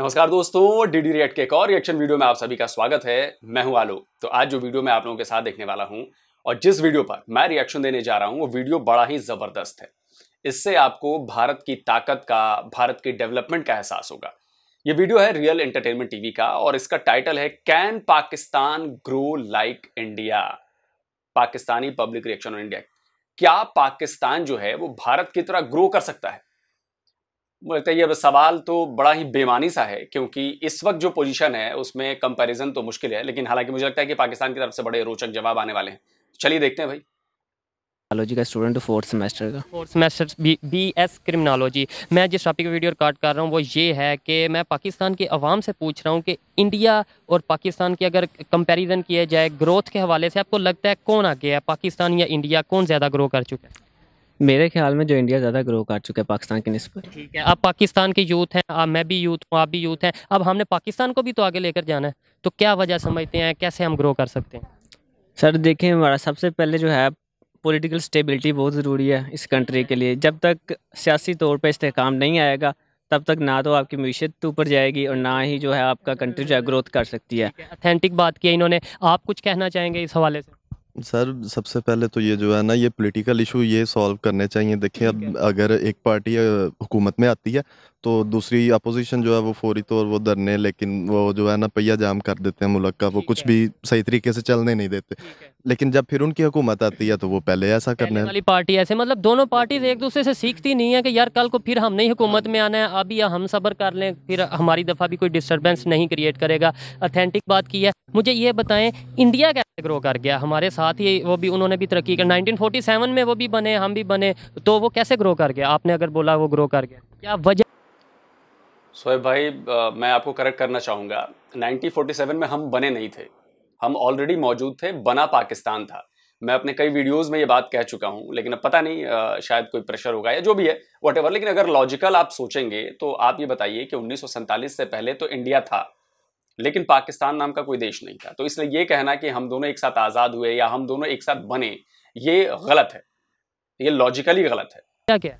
नमस्कार दोस्तों DD rate के एक और रिएक्शन वीडियो में आप सभी का स्वागत है मैं हूं आलो तो आज जो वीडियो मैं आप लोगों के साथ देखने वाला हूं और जिस वीडियो पर मैं रिएक्शन देने जा रहा हूं वो वीडियो बड़ा ही जबरदस्त है इससे आपको भारत की ताकत का भारत की डेवलपमेंट का एहसास होगा ये वीडियो है रियल एंटरटेनमेंट टीवी का और इसका टाइटल है can Pakistan grow like India Pakistani public reaction on India क्या पाकिस्तान जो है वो भारत की तरह ग्रो कर सकता है मुझे लगता है ये सवाल तो बड़ा ही बेमानी सा है क्योंकि इस वक्त जो पोजीशन है उसमें कंपैरिजन तो मुश्किल है लेकिन हालांकि मुझे लगता है कि पाकिस्तान की तरफ से बड़े रोचक जवाब आने वाले हैं चलिए देखते हैं भाई का स्टूडेंट फोर्थ सेमेस्टर का fourth semester B B S criminology मैं जिस टॉपिक वीडियो रिकॉर्ड कर रहा हूँ वो ये है कि मैं पाकिस्तान के अवाम से पूछ रहा हूँ कि इंडिया और पाकिस्तान की अगर कंपैरिजन किया जाए ग्रोथ के हवाले से आपको लगता है कौन आगे है पाकिस्तान या इंडिया कौन ज़्यादा ग्रो कर चुका है मेरे ख्याल में जो इंडिया ज़्यादा ग्रो कर चुका है पाकिस्तान की नस्बत ठीक है अब पाकिस्तान के यूथ हैं अब मैं भी यूथ हूँ आप भी यूथ हैं अब हमने पाकिस्तान को भी तो आगे लेकर जाना है तो क्या वजह समझते हैं कैसे हम ग्रो कर सकते हैं सर देखें हमारा सबसे पहले जो है पॉलिटिकल स्टेबिलिटी बहुत ज़रूरी है इस कंट्री के लिए जब तक सियासी तौर पर इसकाम नहीं आएगा तब तक ना तो आपकी मीशत ऊपर जाएगी और ना ही जो है आपका कंट्री जो है ग्रोथ कर सकती है अथेंटिक बात की इन्होंने आप कुछ कहना चाहेंगे इस हवाले से सर सबसे पहले तो ये जो है ना ये पॉलिटिकल इशू ये सॉल्व करने चाहिए देखिए अब अगर एक पार्टी हुकूमत में आती है तो दूसरी अपोजिशन जो है वो फौरी तौर वो धरने लेकिन वो जो है ना पहिया जाम कर देते हैं मुल्क का वो कुछ भी सही तरीके से चलने नहीं देते लेकिन जब फिर उनकी हुकूमत आती है तो वो पहले ऐसा करने वाली पार्टी ऐसे मतलब दोनों पार्टीज एक दूसरे से सीखती नहीं है कि यार कल को फिर हम नहीं हुकूमत में आना है अभी हम सबर कर लें फिर हमारी दफ़ा भी कोई डिस्टर्बेंस नहीं क्रिएट करेगा अथेंटिक बात की है मुझे ये बताएं इंडिया कैसे ग्रो कर गया हमारे साथ ही वो भी उन्होंने भी तरक्की कर नाइनटीन में वो भी बने हम भी बने तो वो कैसे ग्रो कर गया आपने अगर बोला वो ग्रो कर गया क्या वजह सोएब भाई आ, मैं आपको करेक्ट करना चाहूँगा 1947 में हम बने नहीं थे हम ऑलरेडी मौजूद थे बना पाकिस्तान था मैं अपने कई वीडियोस में ये बात कह चुका हूँ लेकिन अब पता नहीं आ, शायद कोई प्रेशर होगा या जो भी है वट लेकिन अगर लॉजिकल आप सोचेंगे तो आप ये बताइए कि उन्नीस से पहले तो इंडिया था लेकिन पाकिस्तान नाम का कोई देश नहीं था तो इसलिए ये कहना कि हम दोनों एक साथ आज़ाद हुए या हम दोनों एक साथ बने ये गलत है ये लॉजिकली गलत है क्या क्या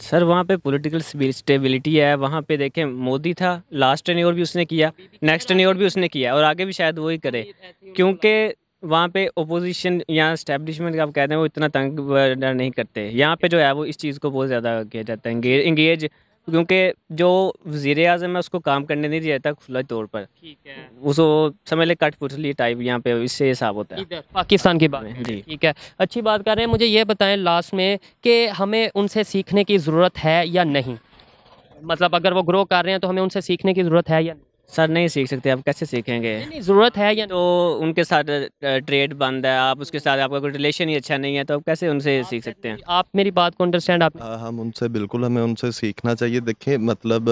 सर वहाँ पे पॉलिटिकल स्टेबिलिटी है वहाँ पे देखें मोदी था लास्ट टर्न भी उसने किया नेक्स्ट टर्न भी उसने किया और आगे भी शायद वही करे क्योंकि वहाँ पे ओपोजिशन या का आप कहते हैं वो इतना तंग नहीं करते यहाँ पे जो है वो इस चीज़ को बहुत ज़्यादा किया जाता है इंगेज क्योंकि जो वजीर अजम है उसको काम करने नहीं दिया जाता खुला तौर पर ठीक है उसको समझ ले कट पुतली टाइप यहाँ पे इससे हिसाब होता है पाकिस्तान की बात जी ठीक है अच्छी बात कर रहे हैं मुझे ये बताएं लास्ट में कि हमें उनसे सीखने की ज़रूरत है या नहीं मतलब अगर वो ग्रो कर रहे हैं तो हमें उनसे सीखने की ज़रूरत है या नहीं सर नहीं सीख सकते आप कैसे सीखेंगे नहीं, ज़रूरत है या तो उनके साथ ट्रेड बंद है आप उसके साथ आपका कोई रिलेशन ही अच्छा नहीं है तो आप कैसे उनसे आप सीख सकते हैं आप मेरी बात को अंडरस्टैंड आप हाँ, हम उनसे बिल्कुल हमें उनसे सीखना चाहिए देखिए मतलब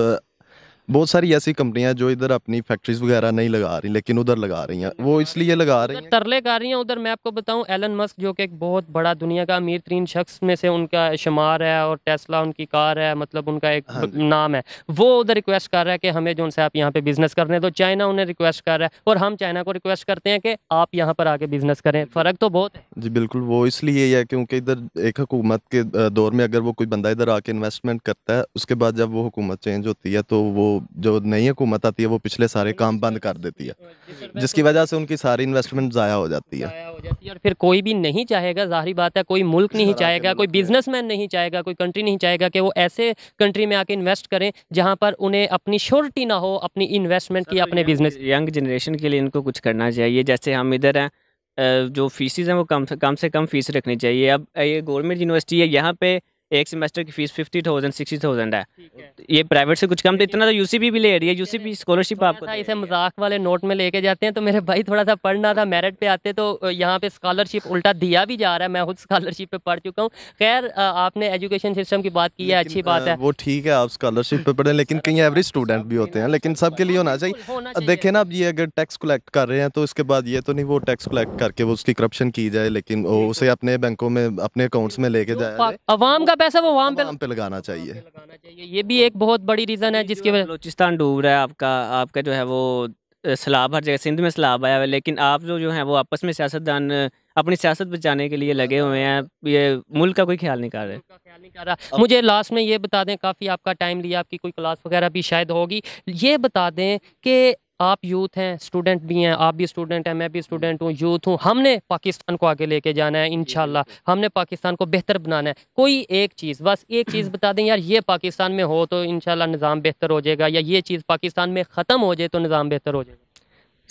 बहुत सारी ऐसी कंपनियां जो इधर अपनी फैक्ट्रीज वगैरह नहीं लगा रही लेकिन उधर लगा रही हैं वो हाँ। इसलिए लगा रही हैं तरले कर रही हैं उधर मैं आपको बताऊं एलन मस्क जो कि एक बहुत बड़ा दुनिया का अमीर तरीन शख्स में से उनका शुमार है और टेस्ला उनकी कार है मतलब उनका एक हाँ नाम है वो उधर रिक्वेस्ट कर रहा है कि हमें जो उनसे आप यहाँ पे बिजनेस करने तो चाइना उन्हें रिक्वेस्ट कर रहा है और हम चाइना को रिक्वेस्ट करते हैं कि आप यहाँ पर आके बिजनेस करें फ़र्क तो बहुत है जी बिल्कुल वो इसलिए है क्योंकि इधर एक हुकूमत के दौर में अगर वो कोई बंदा इधर आके इन्वेस्टमेंट करता है उसके बाद जब वो हुकूमत चेंज होती है तो वो जो नई हुकूमत आती है वो पिछले सारे काम बंद कर देती है जिसकी वजह से उनकी सारी इन्वेस्टमेंट ज़ाया हो जाती है और फिर कोई भी नहीं चाहेगा जाहरी बात है कोई मुल्क नहीं चाहेगा कोई बिजनेसमैन नहीं चाहेगा कोई कंट्री नहीं चाहेगा कि वो ऐसे कंट्री में आके इन्वेस्ट करें जहाँ पर उन्हें अपनी श्योरिटी ना हो अपनी इन्वेस्टमेंट की अपने बिजनेस यंग जनरेशन के लिए इनको कुछ करना चाहिए जैसे हम इधर हैं जो फीसिस हैं वो कम से कम से कम फीस रखनी चाहिए अब ये गवर्नमेंट यूनिवर्सिटी है यहाँ पे एक सेमेस्टर की fees fifty thousand sixty thousand है ये प्राइवेट से कुछ कम तो इतना तो यूसीपी भी ले रही है यूसीपी स्कॉलरशिप आपको इसे मजाक वाले नोट में लेके जाते हैं तो मेरे भाई थोड़ा सा पढ़ना था मेरिट पे आते तो यहाँ पे स्कॉलरशिप उल्टा दिया भी जा रहा है मैं खुद स्कॉलरशिप पे पढ़ चुका हूँ खैर आपने एजुकेशन सिस्टम की बात की है अच्छी बात है वो ठीक है आप स्कॉलरशिप पे पढ़े लेकिन कहीं एवरेज स्टूडेंट भी होते हैं लेकिन सबके लिए होना चाहिए देखे ना आप ये अगर टैक्स कलेक्ट कर रहे हैं तो इसके बाद ये तो नहीं वो टैक्स कलेक्ट करके वो उसकी करप्शन की जाए लेकिन उसे अपने बैंकों में अपने अकाउंट्स में लेके जाए अवाम का पैसा वो वहाँ पे, पे लगाना चाहिए चाहिए ये भी एक बहुत बड़ी रीज़न है जिसकी वजह बलोचिस्तान डूब रहा है आपका आपका जो है वो सलाब हर जगह सिंध में सलाब आया हुआ है लेकिन आप जो जो है वो आपस में सियासतदान अपनी सियासत बचाने के लिए लगे हुए हैं ये मुल्क का कोई ख्याल नहीं कर रहे ख्याल नहीं कर रहा मुझे लास्ट में ये बता दें काफ़ी आपका टाइम लिया आपकी कोई क्लास वगैरह भी शायद होगी ये बता दें कि आप यूथ हैं स्टूडेंट भी हैं आप भी स्टूडेंट हैं मैं भी स्टूडेंट हूँ यूथ हूँ हमने पाकिस्तान को आगे लेके जाना है इन हमने पाकिस्तान को बेहतर बनाना है कोई एक चीज़ बस एक चीज़ बता दें यार ये पाकिस्तान में हो तो इन निज़ाम बेहतर हो जाएगा या ये चीज़ पाकिस्तान में ख़त्म हो जाए तो निज़ाम बेहतर हो जाएगा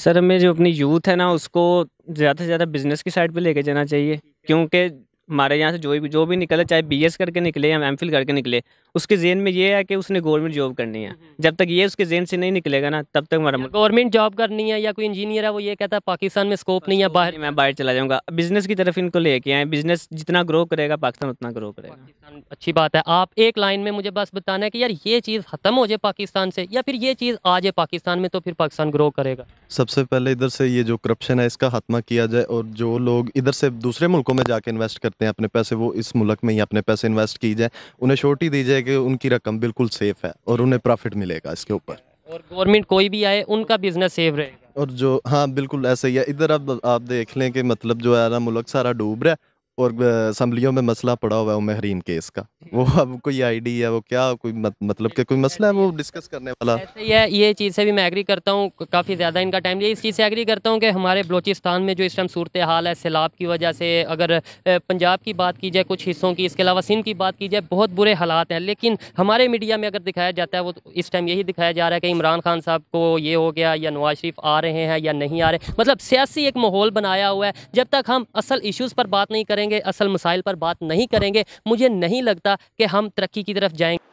सर हमें जो अपनी यूथ है ना उसको ज़्यादा से ज़्यादा बिज़नेस की साइड पर लेके जाना चाहिए क्योंकि हमारे यहाँ से जो भी जो भी निकले चाहे बी करके निकले या एम करके निकले उसके जेन में ये है कि उसने गवर्नमेंट जॉब करनी है हम्म, हम्म। जब तक ये उसके जेन से नहीं निकलेगा ना तब तक हमारा गवर्नमेंट जॉब करनी है या कोई इंजीनियर है वो ये कहता है पाकिस्तान में स्कोप नहीं है बाहर मैं बाहर चला जाऊँगा बिजनेस की तरफ इनको लेके आए बिजनेस जितना ग्रो करेगा पाकिस्तान उतना ग्रो करेगा अच्छी बात है आप एक लाइन में मुझे बस बताना है कि यार ये चीज़ ख़त्म हो जाए पाकिस्तान से या फिर ये चीज़ आ जाए पाकिस्तान में तो फिर पाकिस्तान ग्रो करेगा सबसे पहले इधर से ये जो करप्शन है इसका खात्मा किया जाए और जो लोग इधर से दूसरे मुल्कों में जाके इन्वेस्ट करते हैं अपने पैसे वो इस मुल्क में ही अपने पैसे इन्वेस्ट की जाए उन्हें छोटी दी जाए है कि उनकी रकम बिल्कुल सेफ है और उन्हें प्रॉफिट मिलेगा इसके ऊपर और गवर्नमेंट कोई भी आए उनका बिजनेस सेफ रहेगा और जो हाँ बिल्कुल ऐसा ही है इधर अब आप देख लें कि मतलब जो है ना मुल्क सारा डूब रहा है और असम्बलियों में मसला पड़ा हुआ है महरीन केस का वो हम्म। अब कोई आईडी है वो क्या कोई मत, मतलब के कोई मसला है वो डिस्कस करने वाला ये ये चीज़ से भी मैं एग्री करता हूँ काफ़ी ज़्यादा इनका टाइम लिया इस चीज़ से एग्री करता हूँ कि हमारे बलोचिस्तान में जो इस टाइम सूरत हाल है सैलाब की वजह से अगर पंजाब की बात की जाए कुछ हिस्सों की इसके अलावा सिंध की बात की जाए बहुत बुरे हालात हैं लेकिन हमारे मीडिया में अगर दिखाया जाता है वो तो इस टाइम यही दिखाया जा रहा है कि इमरान खान साहब को ये हो गया या नवाज शरीफ आ रहे हैं या नहीं आ रहे मतलब सियासी एक माहौल बनाया हुआ है जब तक हम असल इशूज़ पर बात नहीं करें करेंगे असल मसाइल पर बात नहीं करेंगे मुझे नहीं लगता कि हम तरक्की की तरफ जाएंगे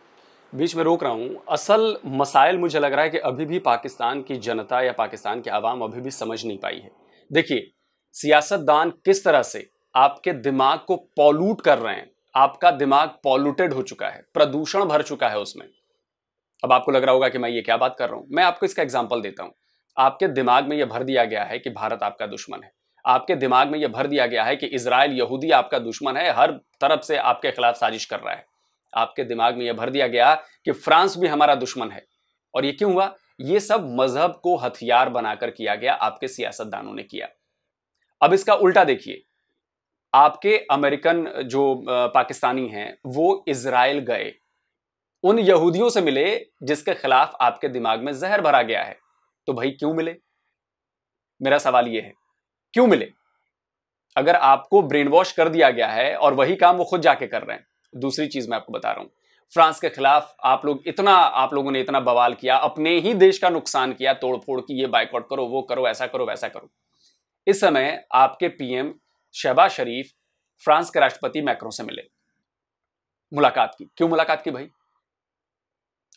बीच में रोक रहा हूँ असल मसाइल मुझे लग रहा है कि अभी भी पाकिस्तान की जनता या पाकिस्तान की आवाम अभी भी समझ नहीं पाई है देखिए सियासतदान किस तरह से आपके दिमाग को पॉल्यूट कर रहे हैं आपका दिमाग पॉल्यूटेड हो चुका है प्रदूषण भर चुका है उसमें अब आपको लग रहा होगा कि मैं ये क्या बात कर रहा हूं मैं आपको इसका एग्जाम्पल देता हूं आपके दिमाग में यह भर दिया गया है कि भारत आपका दुश्मन है आपके दिमाग में यह भर दिया गया है कि इसराइल यहूदी आपका दुश्मन है हर तरफ से आपके खिलाफ साजिश कर रहा है आपके दिमाग में यह भर दिया गया कि फ्रांस भी हमारा दुश्मन है और ये क्यों हुआ ये सब मजहब को हथियार बनाकर किया गया आपके सियासतदानों ने किया अब इसका उल्टा देखिए आपके अमेरिकन जो पाकिस्तानी हैं वो इसराइल गए उन यहूदियों से मिले जिसके खिलाफ आपके दिमाग में जहर भरा गया है तो भाई क्यों मिले मेरा सवाल यह है क्यों मिले अगर आपको ब्रेन वॉश कर दिया गया है और वही काम वो खुद जाके कर रहे हैं दूसरी चीज मैं आपको बता रहा हूं फ्रांस के खिलाफ आप लोग इतना आप लोगों ने इतना बवाल किया अपने ही देश का नुकसान किया तोड़फोड़ की ये बाइकआउट करो वो करो ऐसा करो वैसा करो इस समय आपके पीएम शहबाज शरीफ फ्रांस के राष्ट्रपति मैक्रो से मिले मुलाकात की क्यों मुलाकात की भाई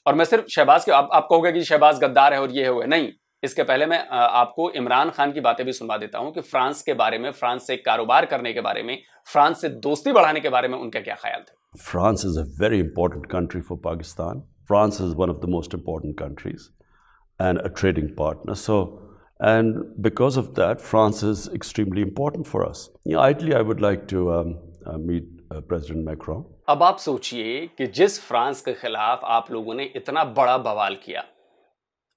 और मैं सिर्फ शहबाज के आप, आप कहोगे कि शहबाज गद्दार है और ये हुए नहीं इसके पहले मैं आपको इमरान खान की बातें भी सुनवा देता हूं कि फ्रांस के बारे में फ्रांस से कारोबार करने के बारे में फ्रांस से दोस्ती बढ़ाने के बारे में उनका क्या ख्याल था France is a very important country for Pakistan France is one of the most important countries and a trading partner so and because of that France is extremely important for us ideally I would like to meet president Macron अब आप सोचिए कि जिस France के खिलाफ आप लोगों ने इतना बड़ा बवाल किया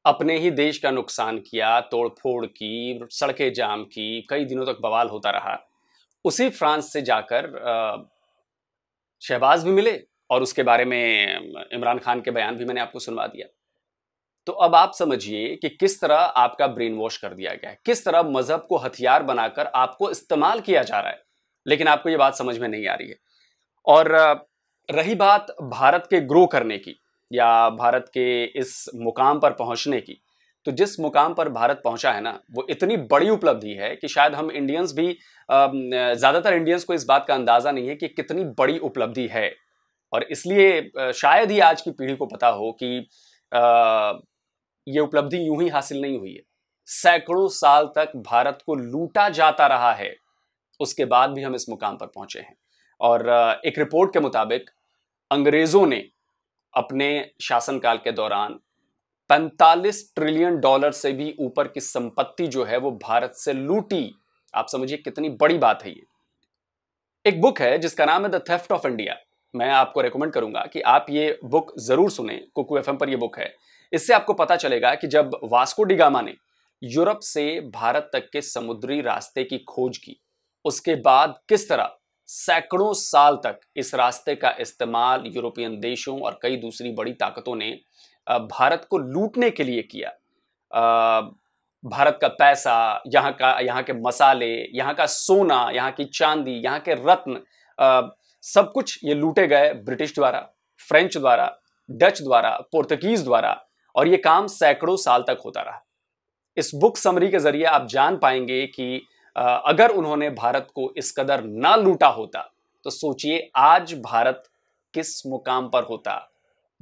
अपने ही देश का नुकसान किया तोड़फोड़ की सड़कें जाम की कई दिनों तक बवाल होता रहा उसी फ्रांस से जाकर शहबाज भी मिले और उसके बारे में इमरान खान के बयान भी मैंने आपको सुनवा दिया तो अब आप समझिए कि किस तरह आपका ब्रेन वॉश कर दिया गया है किस तरह मजहब को हथियार बनाकर आपको इस्तेमाल किया जा रहा है लेकिन आपको ये बात समझ में नहीं आ रही है और रही बात भारत के ग्रो करने की या भारत के इस मुकाम पर पहुंचने की तो जिस मुकाम पर भारत पहुंचा है ना वो इतनी बड़ी उपलब्धि है कि शायद हम इंडियंस भी ज़्यादातर इंडियंस को इस बात का अंदाज़ा नहीं है कि कितनी बड़ी उपलब्धि है और इसलिए शायद ही आज की पीढ़ी को पता हो कि ये उपलब्धि यूं ही हासिल नहीं हुई है सैकड़ों साल तक भारत को लूटा जाता रहा है उसके बाद भी हम इस मुकाम पर पहुंचे हैं और एक रिपोर्ट के मुताबिक अंग्रेज़ों ने अपने शासनकाल के दौरान 45 ट्रिलियन डॉलर से भी ऊपर की संपत्ति जो है वो भारत से लूटी आप समझिए कितनी बड़ी बात है ये एक बुक है जिसका नाम है द थेफ्ट ऑफ इंडिया मैं आपको रेकमेंड करूंगा कि आप ये बुक जरूर सुने कुकू एफ पर यह बुक है इससे आपको पता चलेगा कि जब वास्को डिगामा ने यूरोप से भारत तक के समुद्री रास्ते की खोज की उसके बाद किस तरह सैकड़ों साल तक इस रास्ते का इस्तेमाल यूरोपियन देशों और कई दूसरी बड़ी ताकतों ने भारत को लूटने के लिए किया भारत का पैसा यहाँ का यहाँ के मसाले यहाँ का सोना यहाँ की चांदी यहाँ के रत्न सब कुछ ये लूटे गए ब्रिटिश द्वारा फ्रेंच द्वारा डच द्वारा पोर्तुगीज द्वारा और ये काम सैकड़ों साल तक होता रहा इस बुक समरी के जरिए आप जान पाएंगे कि अगर उन्होंने भारत को इस कदर ना लूटा होता तो सोचिए आज भारत किस मुकाम पर होता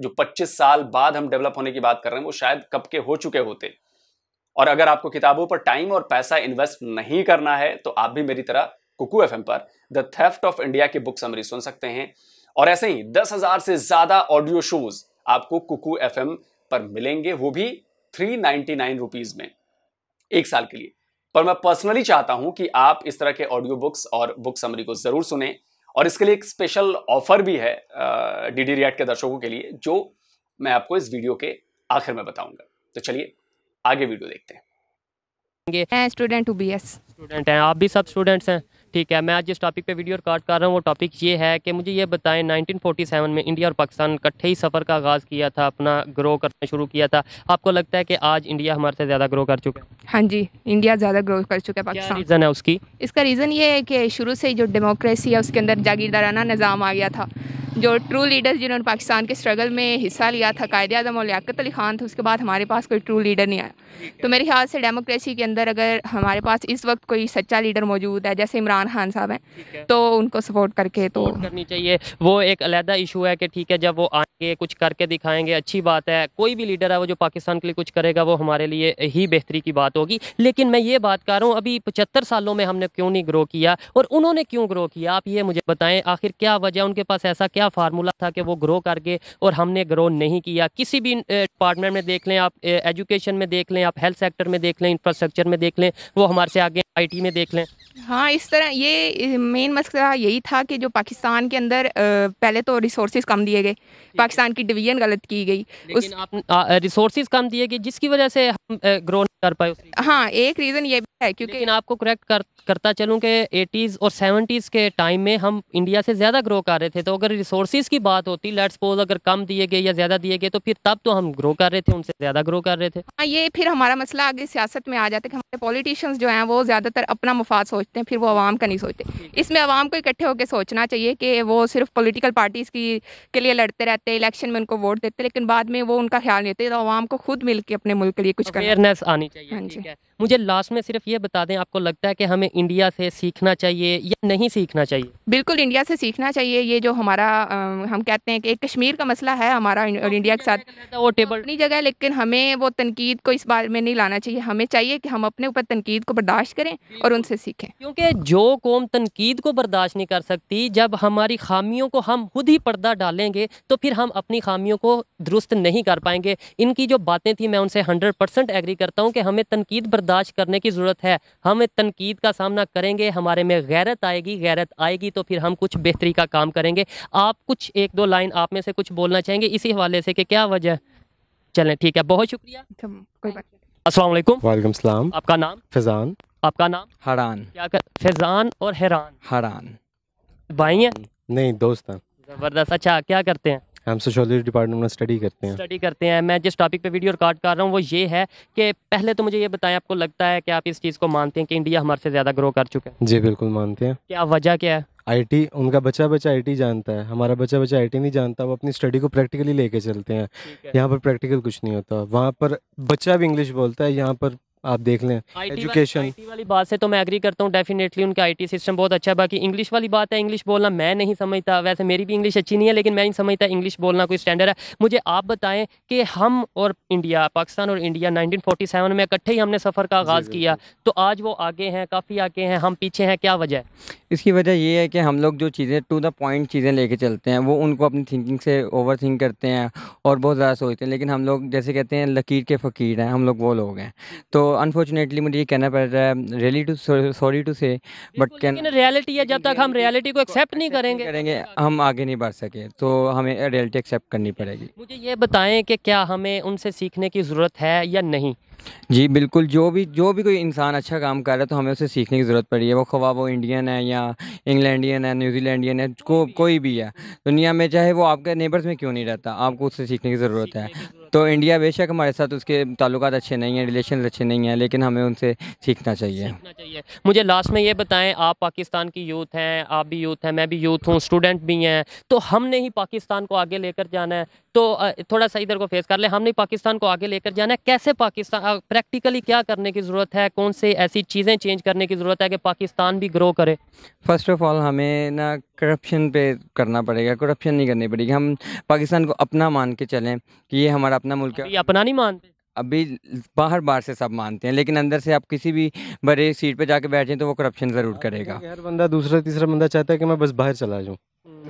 जो 25 साल बाद हम डेवलप होने की बात कर रहे हैं वो शायद कब के हो चुके होते और अगर आपको किताबों पर टाइम और पैसा इन्वेस्ट नहीं करना है तो आप भी मेरी तरह कुकू एफ पर द थेफ्ट ऑफ इंडिया की बुक समरी सुन सकते हैं और ऐसे ही दस हजार से ज्यादा ऑडियो शोज आपको कुकू एफ पर मिलेंगे वो भी थ्री नाइनटी नाइन रुपीज में एक साल के लिए पर मैं पर्सनली चाहता हूं कि आप इस तरह के ऑडियो बुक्स और बुक समरी को जरूर सुने और इसके लिए एक स्पेशल ऑफर भी है डी डी रियाट के दर्शकों के लिए जो मैं आपको इस वीडियो के आखिर में बताऊंगा तो चलिए आगे वीडियो देखते हैं स्टूडेंट बी एस स्टूडेंट हैं आप भी सब स्टूडेंट्स हैं ठीक है मैं आज जिस टॉपिक पे वीडियो रिकॉर्ड कर रहा हूँ वो टॉपिक ये है कि मुझे ये बताएं 1947 में इंडिया और पाकिस्तान इकट्ठे ही सफ़र का आगाज़ किया था अपना ग्रो करना शुरू किया था आपको लगता है कि आज इंडिया हमारे से ज़्यादा ग्रो कर चुका है हाँ जी इंडिया ज़्यादा ग्रो कर चुका है पाकिस्तान रीज़न है उसकी इसका रीज़न ये है कि शुरू से जो डेमोक्रेसी है उसके अंदर जागीरदाराना निज़ाम आ गया था जो ट्रू लीडर जिन्होंने पाकिस्तान के स्ट्रगल में हिस्सा लिया था कायदे आदम और लियाकत अली ख़ान थे उसके बाद हमारे पास कोई ट्रू लीडर नहीं आया तो मेरे ख्याल से डेमोक्रेसी के अंदर अगर हमारे पास इस वक्त कोई सच्चा लीडर मौजूद है जैसे इमरान खान साहब हैं तो उनको सपोर्ट करके तो करनी चाहिए वो एक अलहदा इशू है कि ठीक है जब वो आएंगे कुछ करके दिखाएंगे अच्छी बात है कोई भी लीडर है वो जो पाकिस्तान के लिए कुछ करेगा वो हमारे लिए ही बेहतरी की बात होगी लेकिन मैं ये बात कर रहा हूँ अभी पचहत्तर सालों में हमने क्यों नहीं ग्रो किया और उन्होंने क्यों ग्रो किया आप ये मुझे बताएं आखिर क्या वजह उनके पास ऐसा क्या क्या फार्मूला था कि वो ग्रो करके और हमने ग्रो नहीं किया किसी भी डिपार्टमेंट में देख लें आप एजुकेशन में देख लें आप हेल्थ सेक्टर में देख लें इंफ्रास्ट्रक्चर में देख लें वो हमारे से आगे आईटी में देख लें हाँ इस तरह ये मेन मसला यही था कि जो पाकिस्तान के अंदर पहले तो रिसोर्सेज कम दिए गए पाकिस्तान की डिवीजन गलत की गई उस रिसोर्सेज कम दिए गए जिसकी वजह से हम ग्रो नहीं कर पाए हाँ एक रीज़न ये भी है क्योंकि लेकिन आपको करेक्ट कर, करता चलूँ कि एटीज़ और सेवेंटीज़ के टाइम में हम इंडिया से ज़्यादा ग्रो कर रहे थे तो अगर रिसोर्सेज की बात होती लेट सपोज अगर कम दिए गए या ज़्यादा दिए गए तो फिर तब तो हम ग्रो कर रहे थे उनसे ज़्यादा ग्रो कर रहे थे हाँ ये फिर हमारा मसला आगे सियासत में आ जाता है कि हमारे पॉलिटिशियंस जो हैं वो ज़्यादा ज़्यादातर अपना मफाद सोचते हैं फिर वो आवाम का नहीं सोचते इसमें आवाम को इकट्ठे होकर सोचना चाहिए कि वो सिर्फ पोलिटिकल पार्टीज़ की के लिए लड़ते रहते हैं इलेक्शन में उनको वोट देते लेकिन बाद में वो उनका ख्याल नहीं तो आवाम को खुद मिल के अपने मुल्क के लिए कुछ अवेयरनेस आनी चाहिए हाँ मुझे लास्ट में सिर्फ ये बता दें आपको लगता है कि हमें इंडिया से सीखना चाहिए या नहीं सीखना चाहिए बिल्कुल इंडिया से सीखना चाहिए ये जो हमारा हम कहते हैं कि कश्मीर का मसला है हमारा और इंडिया के साथ तो वो टेबल अपनी जगह लेकिन हमें वो तनकीद को इस बारे में नहीं लाना चाहिए हमें चाहिए कि हम अपने ऊपर तनकीद को बर्दाश्त करें करें और उनसे सीखें क्योंकि जो कौम तनकीद को बर्दाश्त नहीं कर सकती जब हमारी खामियों को हम खुद ही पर्दा डालेंगे तो फिर हम अपनी खामियों को दुरुस्त नहीं कर पाएंगे इनकी जो बातें थी मैं उनसे हंड्रेड परसेंट एग्री करता हूँ कि हमें तनकीद बर्दाश्त करने की ज़रूरत है हमें तनकीद का सामना करेंगे हमारे में गैरत आएगी गैरत आएगी तो फिर हम कुछ बेहतरी का काम करेंगे आप कुछ एक दो लाइन आप में से कुछ बोलना चाहेंगे इसी हवाले से कि क्या वजह चलें ठीक है बहुत शुक्रिया असलम वालेकुम आपका नाम फैजान आपका नाम हरान क्या कर फैजान और हैरान हरान भाई हैं नहीं दोस्त हैं ज़बरदस्त अच्छा क्या करते हैं हम सोशोलॉजी डिपार्टमेंट में स्टडी करते हैं स्टडी करते हैं मैं जिस टॉपिक पे वीडियो रिकॉर्ड कर रहा हूँ वो ये है कि पहले तो मुझे ये बताएं आपको लगता है कि आप इस चीज़ को मानते हैं कि इंडिया हमारे से ज़्यादा ग्रो कर चुका है जी बिल्कुल मानते हैं क्या वजह क्या है आईटी उनका बच्चा बच्चा आईटी जानता है हमारा बच्चा बच्चा आईटी नहीं जानता वो अपनी स्टडी को प्रैक्टिकली लेके चलते हैं यहाँ पर प्रैक्टिकल कुछ नहीं होता वहाँ पर बच्चा भी इंग्लिश बोलता है यहाँ पर आप देख लें एजुकेशन वाली बात से तो मैं एग्री करता हूँ डेफिनेटली उनका आईटी सिस्टम बहुत अच्छा है बाकी इंग्लिश वाली बात है इंग्लिश बोलना मैं नहीं समझता वैसे मेरी भी इंग्लिश अच्छी नहीं है लेकिन मैं नहीं समझता इंग्लिश बोलना कोई स्टैंडर्ड है मुझे आप बताएं कि हम और इंडिया पाकिस्तान और इंडिया नाइनटीन में इकट्ठे ही हमने सफ़र का आगाज़ किया तो आज वो आगे हैं काफ़ी आगे हैं हम पीछे हैं क्या वजह है इसकी वजह ये है कि हम लोग जो चीज़ें टू द पॉइंट चीज़ें लेके चलते हैं वो उनको अपनी थिंकिंग से ओवर थिंक करते हैं और बहुत ज़्यादा सोचते हैं लेकिन हम लोग जैसे कहते हैं लकीर के फ़कीर हैं हम लोग वो लोग हैं तो अनफॉर्चुनेटली मुझे ये कहना पड़ रहा है really too sorry to say but can reality है जब तक हम रियलिटी को एक्सेप्ट नहीं करेंगे करेंगे हम आगे नहीं बढ़ सके तो हमें रियलिटी एक्सेप्ट करनी पड़ेगी मुझे ये बताएं कि क्या हमें उनसे सीखने की ज़रूरत है या नहीं जी बिल्कुल जो भी जो भी कोई इंसान अच्छा काम कर रहा है तो हमें उसे सीखने की ज़रूरत पड़ी है वो खवा वो इंडियन है या इंग्लैंडियन है न्यूजीलैंडियन है को कोई भी है दुनिया में चाहे वो आपके नेबर्स में क्यों नहीं रहता आपको उससे सीखने की ज़रूरत है तो इंडिया बेशक हमारे साथ उसके ताल्लुक अच्छे नहीं हैं रिलेशन अच्छे नहीं हैं लेकिन हमें उनसे सीखना चाहिए सीखना चाहिए मुझे लास्ट में ये बताएं आप पाकिस्तान की यूथ हैं आप भी यूथ हैं मैं भी यूथ हूँ स्टूडेंट भी हैं तो हमने ही पाकिस्तान को आगे लेकर जाना है तो थोड़ा सा इधर को फेस कर ले हमने पाकिस्तान को आगे लेकर जाना है कैसे पाकिस्तान प्रैक्टिकली क्या करने की ज़रूरत है कौन से ऐसी चीज़ें चेंज करने की ज़रूरत है कि पाकिस्तान भी ग्रो करे फर्स्ट ऑफ ऑल हमें ना करप्शन पे करना पड़ेगा करप्शन नहीं करनी पड़ेगी हम पाकिस्तान को अपना मान के चलें कि ये हमारा अपना मुल्क है अपना नहीं मानते अभी बाहर बाहर से सब मानते हैं लेकिन अंदर से आप किसी भी बड़े सीट पे जाके बैठे तो वो करप्शन ज़रूर हाँ, करेगा हर बंदा दूसरा तीसरा बंदा चाहता है कि मैं बस बाहर चला जाऊँ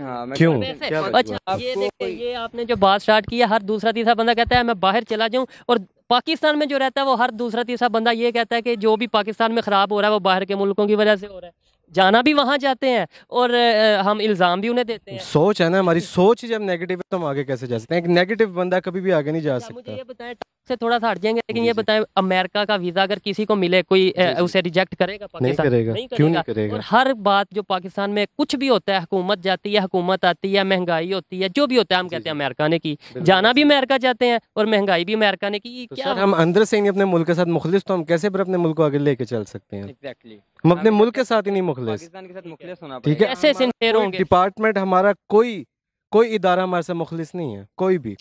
हाँ, क्यों अच्छा ये ये आपने जो बात स्टार्ट किया हर दूसरा तीसरा बंदा कहता है मैं बाहर चला जाऊँ और पाकिस्तान में जो रहता है वो हर दूसरा तीसरा बंदा ये कहता है कि जो भी पाकिस्तान में ख़राब हो रहा है वो बाहर के मुल्कों की वजह से हो रहा है जाना भी वहाँ जाते हैं और हम इल्ज़ाम भी उन्हें देते हैं सोच है ना हमारी सोच जब नेगेटिव है तो हम आगे कैसे जा सकते हैं एक नेगेटिव बंदा कभी भी आगे नहीं जा अच्छा, सकता मुझे ये बताएं से थोड़ा सा हट जाएंगे लेकिन ये बताएं अमेरिका का वीज़ा अगर किसी को मिले कोई उसे रिजेक्ट करेगा नहीं करेगा, नहीं करेगा क्यों नहीं करेगा और हर बात जो पाकिस्तान में कुछ भी होता है हुकूमत जाती है हुकूमत आती है महंगाई होती है जो भी होता है हम कहते हैं अमेरिका ने की जाना भी अमेरिका जाते हैं और महंगाई भी अमेरिका ने की तो क्या हम अंदर से ही अपने मुल्क के साथ मुखलिस तो हम कैसे फिर अपने मुल्क को आगे लेके चल सकते हैं हम अपने मुल्क के साथ ही नहीं मुखलिस मुखलिस ठीक है हाँ, डिपार्टमेंट हमारा कोई कोई इदारा हमारे से मुखलिस नहीं है कोई भी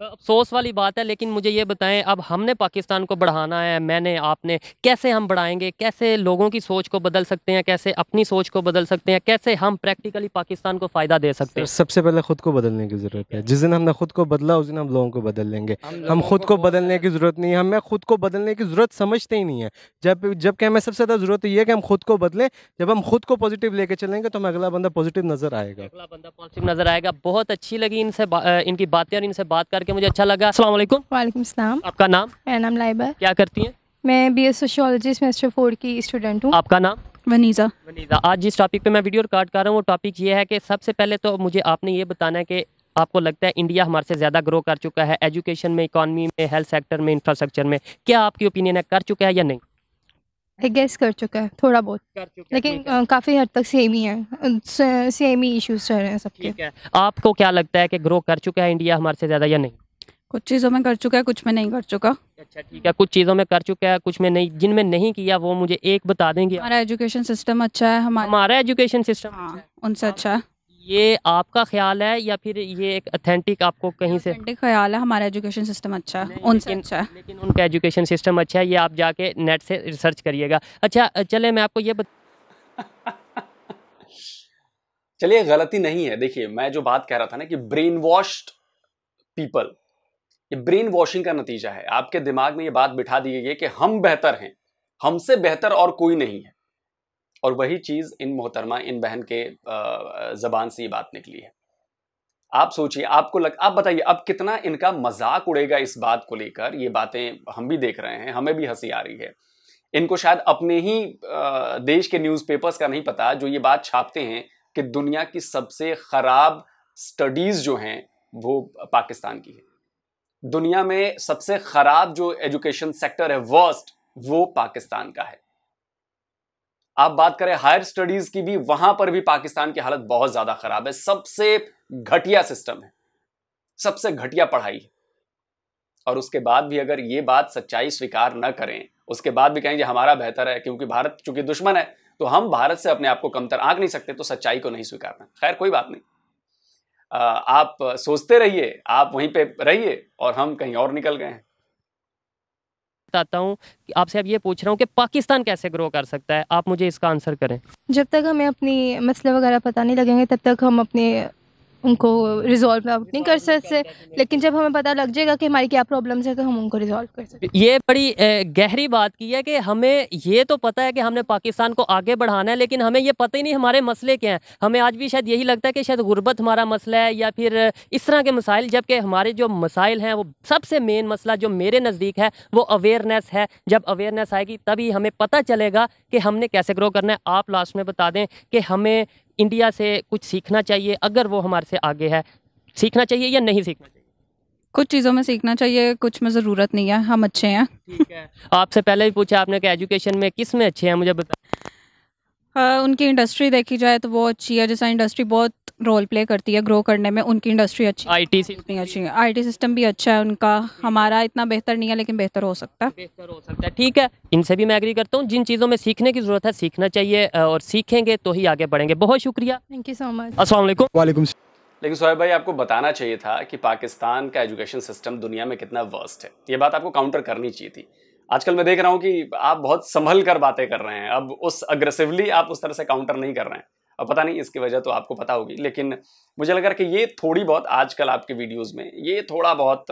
अफसोस वाली बात है लेकिन मुझे ये बताएं अब हमने पाकिस्तान को बढ़ाना है मैंने आपने कैसे हम बढ़ाएंगे कैसे लोगों की सोच को बदल सकते हैं कैसे अपनी सोच को बदल सकते हैं कैसे हम प्रैक्टिकली पाकिस्तान को फ़ायदा दे सकते हैं सबसे पहले ख़ुद को बदलने की ज़रूरत है जिस दिन हमने ख़ुद को बदला उस दिन हम लोगों को बदल लेंगे हम, खुद को बदलने की ज़रूरत नहीं है हमें खुद को बदलने की ज़रूरत समझते ही नहीं है जब जबकि हमें सबसे ज़्यादा ज़रूरत यह है कि हम खुद को बदलें जब हम खुद को पॉजिटिव लेके चलेंगे तो हमें अगला बंदा पॉजिटिव नज़र आएगा अगला बंदा पॉजिटिव नज़र आएगा बहुत अच्छी लगी इनसे इनकी बातें और इनसे बात करके करके मुझे अच्छा लगा असला आपका नाम मेरा नाम लाइबा क्या करती है मैं B S sociology semester four की स्टूडेंट हूँ आपका नाम वनीजा वनीजा आज जिस टॉपिक पे मैं वीडियो रिकॉर्ड कर रहा हूँ वो टॉपिक ये है कि सबसे पहले तो मुझे आपने ये बताना है कि आपको लगता है इंडिया हमारे से ज़्यादा ग्रो कर चुका है एजुकेशन में इकॉनमी में हेल्थ सेक्टर में इंफ्रास्ट्रक्चर में क्या आपकी ओपिनियन है कर चुका है या नहीं गेस कर चुका है थोड़ा बहुत कर चुका लेकिन काफ़ी हद तक सेम ही है सेम ही इश्यूज रहे हैं सबके आपको क्या लगता है कि ग्रो कर चुका है इंडिया हमारे से ज़्यादा या नहीं कुछ चीज़ों में कर चुका है कुछ में नहीं कर चुका अच्छा ठीक है कुछ चीज़ों में कर चुका है कुछ में नहीं जिनमें नहीं किया वो मुझे एक बता देंगे हमारा एजुकेशन सिस्टम अच्छा है हमारा हमारा एजुकेशन सिस्टम हाँ, अच्छा उनसे अच्छा है ये आपका ख्याल है या फिर ये एक अथेंटिक आपको कहीं से ख्याल है हमारा एजुकेशन सिस्टम अच्छा है उनसे अच्छा है लेकिन उनका एजुकेशन सिस्टम अच्छा है ये आप जाके नेट से रिसर्च करिएगा अच्छा चले मैं आपको ये बता चलिए गलती नहीं है देखिए मैं जो बात कह रहा था ना कि ब्रेन वॉश्ड पीपल ये ब्रेन वॉशिंग का नतीजा है आपके दिमाग में ये बात बिठा दी गई है कि हम बेहतर हैं हमसे बेहतर और कोई नहीं है और वही चीज़ इन मोहतरमा इन बहन के ज़बान से ये बात निकली है आप सोचिए आपको लग आप बताइए अब कितना इनका मजाक उड़ेगा इस बात को लेकर ये बातें हम भी देख रहे हैं हमें भी हंसी आ रही है इनको शायद अपने ही देश के न्यूज़पेपर्स का नहीं पता जो ये बात छापते हैं कि दुनिया की सबसे ख़राब स्टडीज़ जो हैं वो पाकिस्तान की है दुनिया में सबसे खराब जो एजुकेशन सेक्टर है वर्स्ट वो पाकिस्तान का है आप बात करें हायर स्टडीज की भी वहां पर भी पाकिस्तान की हालत बहुत ज्यादा खराब है सबसे घटिया सिस्टम है सबसे घटिया पढ़ाई है और उसके बाद भी अगर ये बात सच्चाई स्वीकार न करें उसके बाद भी कहेंगे हमारा बेहतर है क्योंकि भारत चूंकि दुश्मन है तो हम भारत से अपने आप को कमतर आंक नहीं सकते तो सच्चाई को नहीं स्वीकारना खैर कोई बात नहीं आप सोचते रहिए आप वहीं पे रहिए और हम कहीं और निकल गए हैं बताता हूँ आपसे अब ये पूछ रहा हूँ कि पाकिस्तान कैसे ग्रो कर सकता है आप मुझे इसका आंसर करें जब तक हमें अपनी मसले वगैरह पता नहीं लगेंगे तब तक हम अपने उनको रिजॉल्व आउट नहीं कर सकते लेकिन जब हमें पता लग जाएगा कि हमारी क्या प्रॉब्लम्स है तो हम उनको रिजॉल्व कर सकते ये बड़ी गहरी बात की है कि हमें ये तो पता है कि हमने पाकिस्तान को आगे बढ़ाना है लेकिन हमें ये पता ही नहीं हमारे मसले क्या हैं हमें आज भी शायद यही लगता है कि शायद गुर्बत हमारा मसला है या फिर इस तरह के मसाइल जबकि हमारे जो मसाइल हैं वो सबसे मेन मसला जो मेरे नज़दीक है वो अवेयरनेस है जब अवेयरनेस आएगी तभी हमें पता चलेगा कि हमने कैसे ग्रो करना है आप लास्ट में बता दें कि हमें इंडिया से कुछ सीखना चाहिए अगर वो हमारे से आगे है सीखना चाहिए या नहीं सीखना चाहिए कुछ चीज़ों में सीखना चाहिए कुछ में ज़रूरत नहीं है हम अच्छे हैं ठीक है आपसे पहले भी पूछा आपने कि एजुकेशन में किस में अच्छे हैं मुझे बता हाँ, उनकी इंडस्ट्री देखी जाए तो वो अच्छी है जैसा इंडस्ट्री बहुत रोल प्ले करती है ग्रो करने में उनकी इंडस्ट्री अच्छी आई टी इतनी अच्छी है आई टी सिस्टम भी अच्छा है उनका हम्म। हमारा इतना बेहतर नहीं है लेकिन बेहतर हो सकता है बेहतर हो सकता है ठीक है इनसे भी मैं एग्री करता हूँ जिन चीज़ों में सीखने की ज़रूरत है सीखना चाहिए और सीखेंगे तो ही आगे बढ़ेंगे बहुत शुक्रिया थैंक यू सो मच असल वालेकुम लेकिन सोहेब भाई आपको बताना चाहिए था कि पाकिस्तान का एजुकेशन सिस्टम दुनिया में कितना वर्स्ट है ये बात आपको काउंटर करनी चाहिए थी आजकल मैं देख रहा हूँ कि आप बहुत संभल कर बातें कर रहे हैं अब उस अग्रेसिवली आप उस तरह से काउंटर नहीं कर रहे हैं अब पता नहीं इसकी वजह तो आपको पता होगी लेकिन मुझे लग रहा है कि ये थोड़ी बहुत आजकल आपके वीडियोस में ये थोड़ा बहुत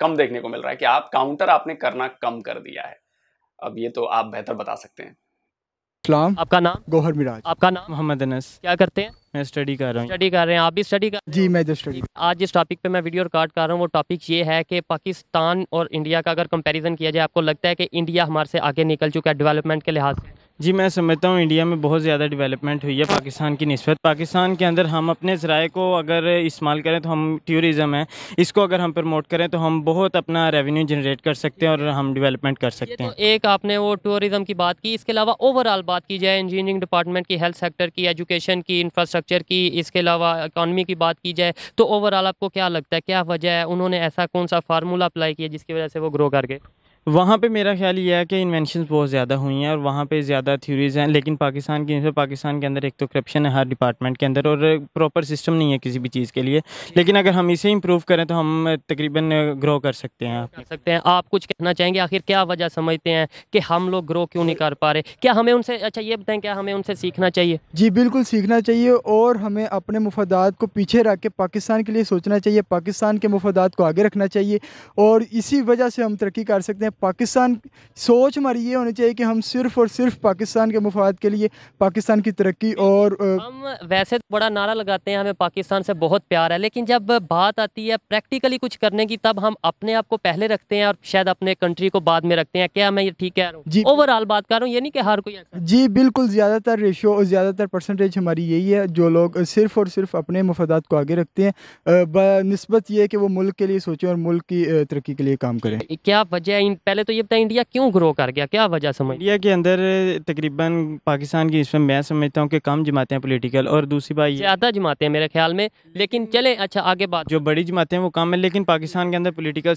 कम देखने को मिल रहा है कि आप काउंटर आपने करना कम कर दिया है अब ये तो आप बेहतर बता सकते हैं आपका नाम गोहर मिराज आपका नाम मोहम्मद अनस क्या करते हैं मैं स्टडी कर रहा हूँ स्टडी कर रहे हैं आप भी स्टडी कर जी मैं जो स्टडी आज जिस टॉपिक पे मैं वीडियो रिकॉर्ड कर रहा हूँ वो टॉपिक ये है कि पाकिस्तान और इंडिया का अगर कंपैरिजन किया जाए आपको लगता है कि इंडिया हमारे से आगे निकल चुका है डेवलपमेंट के लिहाज से जी मैं समझता हूँ इंडिया में बहुत ज़्यादा डेवलपमेंट हुई है पाकिस्तान की नस्बत पाकिस्तान के अंदर हम अपने ज़राए को अगर इस्तेमाल करें तो हम टूरिज़म है इसको अगर हम प्रमोट करें तो हम बहुत अपना रेवेन्यू जनरेट कर सकते हैं और हम डेवलपमेंट कर सकते तो हैं तो एक आपने वो टूरिज़म की बात की इसके अलावा ओवरऑल बात की जाए इंजीनियरिंग डिपार्टमेंट की हेल्थ सेक्टर की एजुकेशन की इंफ्रास्ट्रक्चर की इसके अलावा इकानमी की बात की जाए तो ओवरऑल आपको क्या लगता है क्या वजह है उन्होंने ऐसा कौन सा फार्मूला अप्लाई किया जिसकी वजह से वो ग्रो कर गए वहाँ पे मेरा ख्याल ये है कि इन्वेंशन बहुत ज़्यादा हुई हैं और वहाँ पे ज़्यादा थ्योरीज़ हैं लेकिन पाकिस्तान की पाकिस्तान के अंदर एक तो करप्शन है हर डिपार्टमेंट के अंदर और प्रॉपर सिस्टम नहीं है किसी भी चीज़ के लिए लेकिन अगर हम इसे इम्प्रूव करें तो हम तकरीबन ग्रो कर सकते हैं कर सकते हैं आप कुछ कहना चाहेंगे आखिर क्या वजह समझते हैं कि हम लोग ग्रो क्यों नहीं कर पा रहे क्या हमें उनसे अच्छा ये बताएं क्या हमें उनसे सीखना चाहिए जी बिल्कुल सीखना चाहिए और हमें अपने मुफादात को पीछे रख के पाकिस्तान के लिए सोचना चाहिए पाकिस्तान के मुफादात को आगे रखना चाहिए और इसी वजह से हम तरक्की कर सकते हैं पाकिस्तान सोच हमारी ये होनी चाहिए कि हम सिर्फ और सिर्फ पाकिस्तान के मफाद के लिए पाकिस्तान की तरक्की और हम वैसे तो बड़ा नारा लगाते हैं हमें पाकिस्तान से बहुत प्यार है लेकिन जब बात आती है प्रैक्टिकली कुछ करने की तब हम अपने आप को पहले रखते हैं और शायद अपने कंट्री को बाद में रखते हैं क्या मैं ये ठीक कह रहा हूँ जी ओवरऑल बात कर रहा हूँ ये नहीं कि हर कोई जी बिल्कुल ज़्यादातर रेशो और ज़्यादातर परसेंटेज हमारी यही है जो लोग सिर्फ और सिर्फ अपने मफादात को आगे रखते हैं नस्बत ये है कि वो मुल्क के लिए सोचें और मुल्क की तरक्की के लिए काम करें क्या वजह इन पहले तो ये बताएं इंडिया क्यों ग्रो कर गया क्या वजह समझ इंडिया के अंदर तकरीबन पाकिस्तान की इसमें मैं समझता हूँ कि कम जमाते हैं पोलिटिकल और दूसरी बात ज़्यादा जमाते हैं मेरे ख्याल में लेकिन चले अच्छा आगे बात जो बड़ी जमाते हैं वो कम है लेकिन पाकिस्तान के अंदर पोलिटिकल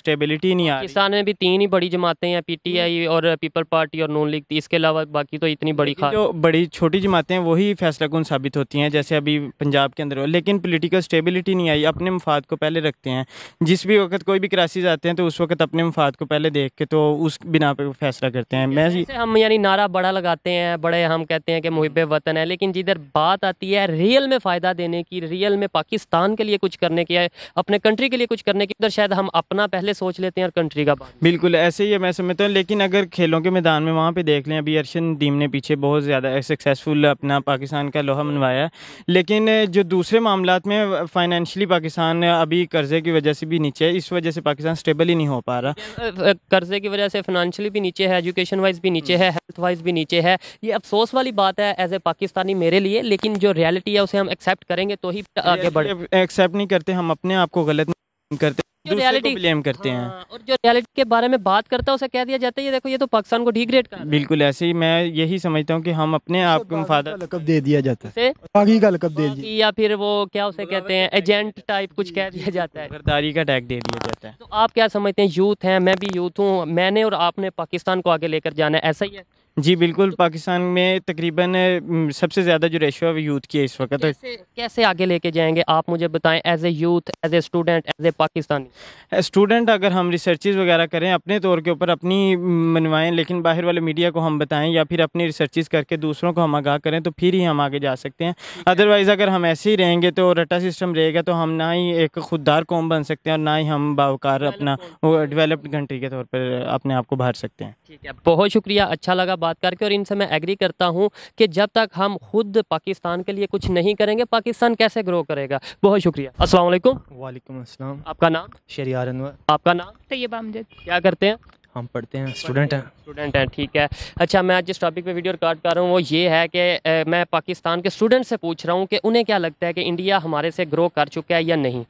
स्टेबिलिटी नहीं आ पाकिस्तान में भी तीन ही बड़ी जमाते हैं पी टी आई और पीपल पार्टी और नून लीग इसके अलावा बाकी तो इतनी बड़ी खास बड़ी छोटी जमाते हैं वही फैसला कौन साबित होती हैं जैसे अभी पंजाब के अंदर लेकिन पोलिटिकल स्टेबिलिटी नहीं आई अपने मफाद को पहले रखते हैं जिस भी वक्त कोई भी क्राइसिस आते हैं तो उस वक्त अपने मफाद को पहले पहले देख के तो उस बिना पे फैसला करते हैं मैं हम यानी नारा बड़ा लगाते हैं बड़े हम कहते हैं कि मुहब वतन है लेकिन जिधर बात आती है रियल में फ़ायदा देने की रियल में पाकिस्तान के लिए कुछ करने की अपने कंट्री के लिए कुछ करने की उधर शायद हम अपना पहले सोच लेते हैं और कंट्री का बिल्कुल ऐसे ही है मैं समझता हूँ लेकिन अगर खेलों के मैदान में वहाँ पर देख लें अभी अर्शन दीम ने पीछे बहुत ज़्यादा सक्सेसफुल अपना पाकिस्तान का लोहा मनवाया लेकिन जो दूसरे मामला में फाइनेंशली पाकिस्तान अभी कर्जे की वजह से भी नीचे है इस वजह से पाकिस्तान स्टेबल ही नहीं हो पा रहा कर्जे की वजह से फाइनेंशियली भी नीचे है एजुकेशन वाइज भी नीचे है हेल्थ हम्म। वाइज भी नीचे है ये अफसोस वाली बात है एज ए पाकिस्तानी मेरे लिए लेकिन जो रियलिटी है उसे हम एक्सेप्ट करेंगे तो ही आगे बढ़े एक्सेप्ट नहीं करते हम अपने आप को गलत करते जो रियलिटी ब्लेम करते हाँ, हैं और जो रियलिटी के बारे में बात करता है उसे कह दिया जाता है ये देखो ये तो पाकिस्तान को डिग्रेड कर बिल्कुल ऐसे ही मैं यही समझता हूँ कि हम अपने आप को मुफादा लकब दे दिया जाता है का लकब दे दिया या फिर वो क्या उसे कहते हैं एजेंट टाइप कुछ कह दिया जाता है गरदारी का टैग दे दिया जाता है तो आप क्या समझते हैं यूथ हैं मैं भी यूथ हूँ मैंने और आपने पाकिस्तान को आगे लेकर जाना है ऐसा ही है जी बिल्कुल पाकिस्तान में तकरीबन सबसे ज़्यादा जो रेशो है यूथ की है इस वक्त कैसे, कैसे आगे लेके जाएंगे आप मुझे बताएं as a youth as a student as a Pakistani student अगर हम रिसर्चेज वगैरह करें अपने तौर के ऊपर अपनी मनवाएं लेकिन बाहर वाले मीडिया को हम बताएं या फिर अपनी रिसर्चेज करके दूसरों को हम आगाह करें तो फिर ही हम आगे जा सकते हैं अदरवाइज़ अगर हम ऐसे ही रहेंगे तो रटा सिस्टम रहेगा तो हम ना ही एक खुददार कौम बन सकते हैं और ना ही हम बावकार अपना डेवलप्ड कंट्री के तौर पर अपने आप को भर सकते हैं ठीक है बहुत शुक्रिया अच्छा लगा बात करके और इनसे मैं एग्री करता हूँ कि जब तक हम खुद पाकिस्तान के लिए कुछ नहीं करेंगे पाकिस्तान कैसे ग्रो करेगा बहुत शुक्रिया असल वालेकुम वालेकुम अस्सलाम आपका नाम शरियार अनवर आपका नाम तैयब अमजद क्या करते हैं हम पढ़ते हैं स्टूडेंट हैं स्टूडेंट हैं ठीक है अच्छा मैं आज जिस टॉपिक पे वीडियो रिकॉर्ड कर रहा हूँ वो ये है कि मैं पाकिस्तान के स्टूडेंट से पूछ रहा हूँ कि उन्हें क्या लगता है कि इंडिया हमारे से ग्रो कर चुका है या नहीं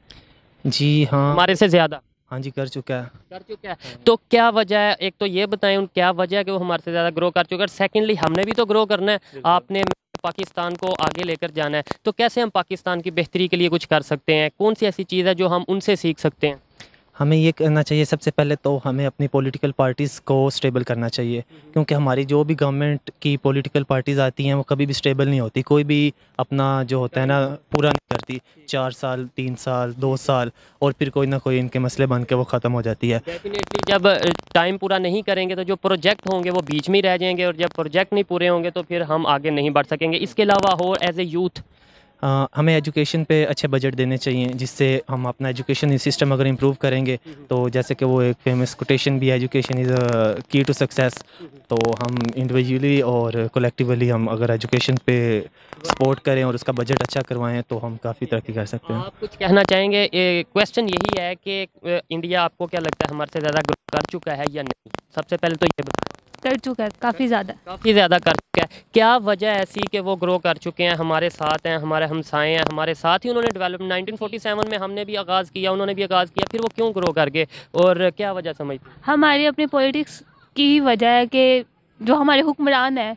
जी हाँ हमारे से ज़्यादा हाँ जी कर चुका है कर चुका है हाँ। तो क्या वजह है एक तो ये बताएं उन क्या वजह है कि वो हमारे से ज़्यादा ग्रो कर चुका है सेकेंडली हमने भी तो ग्रो करना है आपने पाकिस्तान को आगे लेकर जाना है तो कैसे हम पाकिस्तान की बेहतरी के लिए कुछ कर सकते हैं कौन सी ऐसी चीज़ है जो हम उनसे सीख सकते हैं हमें ये करना चाहिए सबसे पहले तो हमें अपनी पॉलिटिकल पार्टीज़ को स्टेबल करना चाहिए क्योंकि हमारी जो भी गवर्नमेंट की पॉलिटिकल पार्टीज़ आती हैं वो कभी भी स्टेबल नहीं होती कोई भी अपना जो होता है ना पूरा नहीं करती चार साल तीन साल दो साल और फिर कोई ना कोई इनके मसले बन के वो ख़त्म हो जाती है डेफिनेटली जब टाइम पूरा नहीं करेंगे तो जो प्रोजेक्ट होंगे वो बीच में रह जाएंगे और जब प्रोजेक्ट नहीं पूरे होंगे तो फिर हम आगे नहीं बढ़ सकेंगे इसके अलावा और एज ए यूथ आ, हमें एजुकेशन पे अच्छे बजट देने चाहिए जिससे हम अपना एजुकेशन सिस्टम अगर इम्प्रूव करेंगे हम्म। तो जैसे कि वो एक फेमस कोटेशन भी education is key to success तो हम इंडिविजुअली और कलेक्टिवली हम अगर एजुकेशन पे सपोर्ट करें और उसका बजट अच्छा करवाएं तो हम काफ़ी तरक्की कर सकते हैं आप कुछ कहना चाहेंगे क्वेश्चन यही है कि इंडिया आपको क्या लगता है हमारे से ज़्यादा ग्रो कर चुका है या नहीं सबसे पहले तो ये कर चुका है काफ़ी ज़्यादा काफ़ी ज़्यादा कर चुका है क्या वजह ऐसी कि वो ग्रो कर चुके हैं हमारे साथ हैं हमारे हमसाए हैं हमारे साथ ही उन्होंने डेवलप 1947 में हमने भी आगाज़ किया उन्होंने भी आगाज़ किया फिर वो क्यों ग्रो कर गए और क्या वजह समझ हमारी अपनी पॉलिटिक्स की वजह है कि जो हमारे हुक्मरान हैं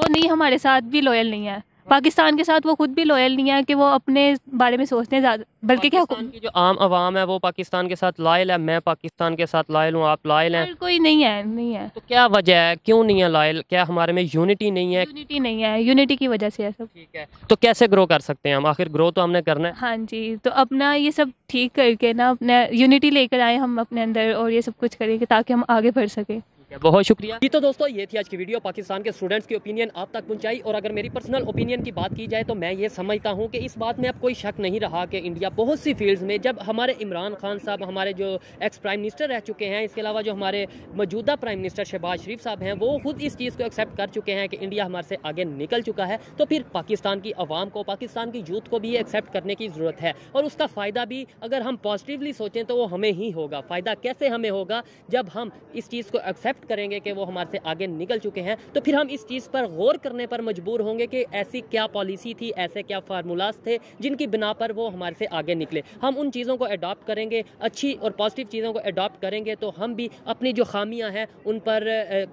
वो नहीं हमारे साथ भी लॉयल नहीं है पाकिस्तान के साथ वो खुद भी लॉयल नहीं है कि वो अपने बारे में सोचते हैं बल्कि क्या की जो आम आवाम है वो पाकिस्तान के साथ लायल है मैं पाकिस्तान के साथ लायल हूँ आप लायल हैं कोई नहीं है नहीं है तो क्या वजह है क्यों नहीं है लायल क्या हमारे में यूनिटी नहीं है यूनिटी नहीं है यूनिटी की वजह से है सब ठीक है तो कैसे ग्रो कर सकते हैं हम आखिर ग्रो तो हमने करना है हाँ जी तो अपना ये सब ठीक करके ना अपना यूनिटी लेकर आए हम अपने अंदर और ये सब कुछ करें ताकि हम आगे बढ़ सकें बहुत शुक्रिया जी तो दोस्तों ये थी आज की वीडियो पाकिस्तान के स्टूडेंट्स की ओपिनियन आप तक पहुंचाई और अगर मेरी पर्सनल ओपिनियन की बात की जाए तो मैं ये समझता हूँ कि इस बात में अब कोई शक नहीं रहा कि इंडिया बहुत सी फील्ड्स में जब हमारे इमरान खान साहब हमारे जो एक्स प्राइम मिनिस्टर रह चुके हैं इसके अलावा जो हमारे मौजूदा प्राइम मिनिस्टर शहबाज शरीफ साहब हैं वो खुद इस चीज़ को एक्सेप्ट कर चुके हैं कि इंडिया हमारे से आगे निकल चुका है तो फिर पाकिस्तान की आवाम को पाकिस्तान की यूथ को भी एक्सेप्ट करने की ज़रूरत है और उसका फ़ायदा भी अगर हम पॉजिटिवली सोचें तो वो हमें ही होगा फ़ायदा कैसे हमें होगा जब हम इस चीज़ को एक्सेप्ट करेंगे कि वो हमारे से आगे निकल चुके हैं तो फिर हम इस चीज़ पर गौर करने पर मजबूर होंगे कि ऐसी क्या पॉलिसी थी ऐसे क्या फार्मूलाज थे जिनकी बिना पर वो हमारे से आगे निकले हम उन चीज़ों को अडॉप्ट करेंगे अच्छी और पॉजिटिव चीज़ों को अडॉप्ट करेंगे तो हम भी अपनी जो खामियाँ हैं उन पर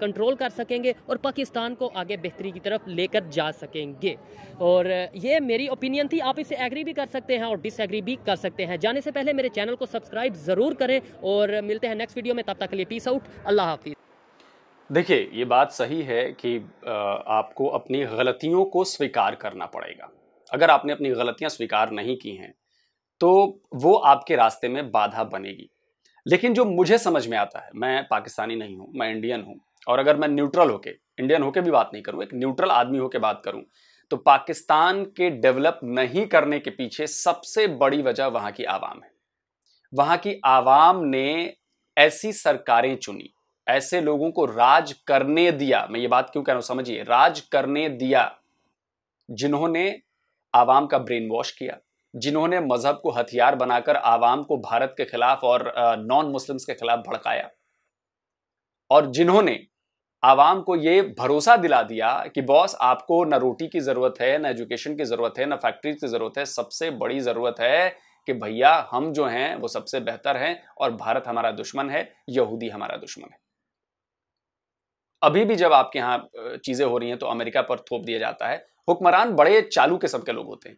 कंट्रोल कर सकेंगे और पाकिस्तान को आगे बेहतरी की तरफ लेकर जा सकेंगे और ये मेरी ओपिनियन थी आप इसे एग्री भी कर सकते हैं और डिसएग्री भी कर सकते हैं जाने से पहले मेरे चैनल को सब्सक्राइब ज़रूर करें और मिलते हैं नेक्स्ट वीडियो में तब तक के लिए पीस आउट अल्लाह हाफिज़ देखिए ये बात सही है कि आपको अपनी गलतियों को स्वीकार करना पड़ेगा अगर आपने अपनी गलतियां स्वीकार नहीं की हैं तो वो आपके रास्ते में बाधा बनेगी लेकिन जो मुझे समझ में आता है मैं पाकिस्तानी नहीं हूँ मैं इंडियन हूँ और अगर मैं न्यूट्रल होके इंडियन होके भी बात नहीं करूँ एक न्यूट्रल आदमी होके बात करूँ तो पाकिस्तान के डेवलप नहीं करने के पीछे सबसे बड़ी वजह वहाँ की आवाम है वहाँ की आवाम ने ऐसी सरकारें चुनी ऐसे लोगों को राज करने दिया मैं ये बात क्यों कह रहा हूं समझिए राज करने दिया जिन्होंने आवाम का ब्रेन वॉश किया जिन्होंने मजहब को हथियार बनाकर आवाम को भारत के खिलाफ और नॉन मुस्लिम्स के खिलाफ भड़काया और जिन्होंने आवाम को यह भरोसा दिला दिया कि बॉस आपको ना रोटी की ज़रूरत है ना एजुकेशन की ज़रूरत है ना फैक्ट्री की ज़रूरत है सबसे बड़ी ज़रूरत है कि भैया हम जो हैं वो सबसे बेहतर हैं और भारत हमारा दुश्मन है यहूदी हमारा दुश्मन है अभी भी जब आपके यहाँ चीज़ें हो रही हैं तो अमेरिका पर थोप दिया जाता है हुक्मरान बड़े चालू के के लोग होते हैं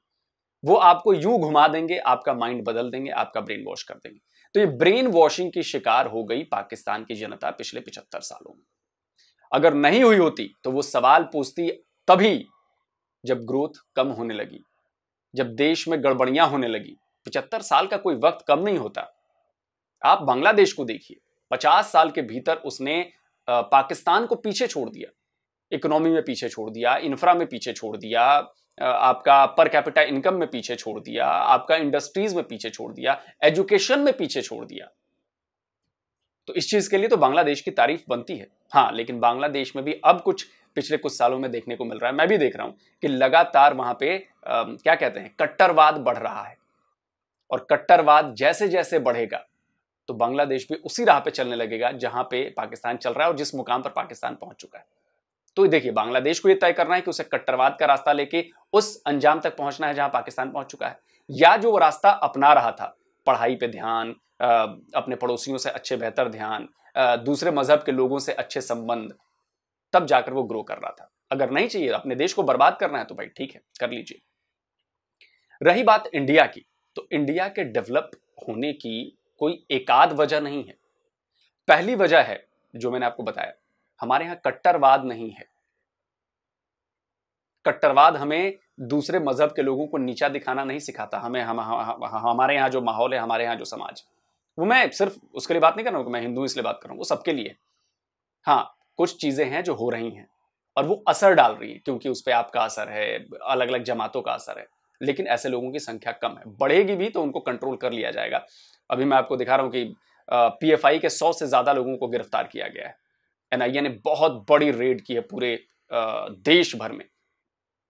वो आपको यूं घुमा देंगे आपका माइंड बदल देंगे आपका ब्रेन वॉश कर देंगे तो ये ब्रेन वॉशिंग की शिकार हो गई पाकिस्तान की जनता पिछले पिछहत्तर सालों में अगर नहीं हुई होती तो वो सवाल पूछती तभी जब ग्रोथ कम होने लगी जब देश में गड़बड़ियां होने लगी पिचहत्तर साल का कोई वक्त कम नहीं होता आप बांग्लादेश को देखिए पचास साल के भीतर उसने पाकिस्तान को पीछे छोड़ दिया इकोनॉमी में पीछे छोड़ दिया इंफ्रा में पीछे छोड़ दिया आपका पर कैपिटा इनकम में पीछे छोड़ दिया आपका इंडस्ट्रीज में पीछे छोड़ दिया एजुकेशन में पीछे छोड़ दिया तो इस चीज के लिए तो बांग्लादेश की तारीफ बनती है हाँ लेकिन बांग्लादेश में भी अब कुछ पिछले कुछ सालों में देखने को मिल रहा है मैं भी देख रहा हूं कि लगातार वहां पे आ, क्या कहते हैं कट्टरवाद बढ़ रहा है और कट्टरवाद जैसे जैसे बढ़ेगा तो बांग्लादेश भी उसी राह पे चलने लगेगा जहां पे पाकिस्तान चल रहा है और जिस मुकाम पर पाकिस्तान पहुंच चुका है तो देखिए बांग्लादेश को यह तय करना है कि उसे कट्टरवाद का रास्ता लेके उस अंजाम तक पहुंचना है जहां पाकिस्तान पहुंच चुका है या जो वो रास्ता अपना रहा था पढ़ाई पे ध्यान अपने पड़ोसियों से अच्छे बेहतर ध्यान दूसरे मजहब के लोगों से अच्छे संबंध तब जाकर वो ग्रो कर रहा था अगर नहीं चाहिए अपने देश को बर्बाद करना है तो भाई ठीक है कर लीजिए रही बात इंडिया की तो इंडिया के डेवलप होने की कोई एकाध वजह नहीं है पहली वजह है जो मैंने आपको बताया हमारे यहां कट्टरवाद नहीं है कट्टरवाद हमें दूसरे मजहब के लोगों को नीचा दिखाना नहीं सिखाता हमें हम, हम, हम हमारे यहाँ जो माहौल है हमारे यहाँ जो समाज वो मैं सिर्फ उसके लिए बात नहीं कर रहा हूँ मैं हिंदू इसलिए बात कर रहा हूं वो सबके लिए हाँ कुछ चीज़ें हैं जो हो रही हैं और वो असर डाल रही है क्योंकि उस पर आपका असर है अलग अलग जमातों का असर है लेकिन ऐसे लोगों की संख्या कम है बढ़ेगी भी तो उनको कंट्रोल कर लिया जाएगा अभी मैं आपको दिखा रहा हूँ कि पीएफआई के सौ से ज़्यादा लोगों को गिरफ्तार किया गया है एनआईए ने बहुत बड़ी रेड की है पूरे देश भर में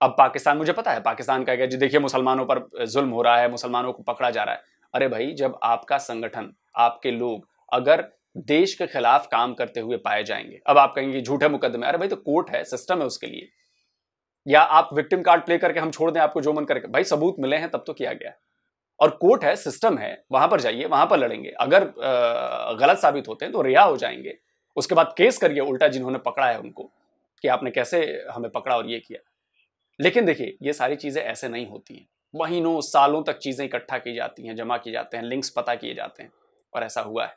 अब पाकिस्तान मुझे पता है पाकिस्तान का गया जी देखिए मुसलमानों पर जुल्म हो रहा है मुसलमानों को पकड़ा जा रहा है अरे भाई जब आपका संगठन आपके लोग अगर देश के खिलाफ काम करते हुए पाए जाएंगे अब आप कहेंगे झूठे मुकदमे अरे भाई तो कोर्ट है सिस्टम है उसके लिए या आप विक्टिम कार्ड प्ले करके हम छोड़ दें आपको जो मन करके भाई सबूत मिले हैं तब तो किया गया और कोर्ट है सिस्टम है वहां पर जाइए वहां पर लड़ेंगे अगर गलत साबित होते हैं तो रिहा हो जाएंगे उसके बाद केस करिए उल्टा जिन्होंने पकड़ा है उनको कि आपने कैसे हमें पकड़ा और ये किया लेकिन देखिए ये सारी चीज़ें ऐसे नहीं होती हैं महीनों सालों तक चीज़ें इकट्ठा की जाती हैं जमा किए जाते हैं लिंक्स पता किए जाते हैं और ऐसा हुआ है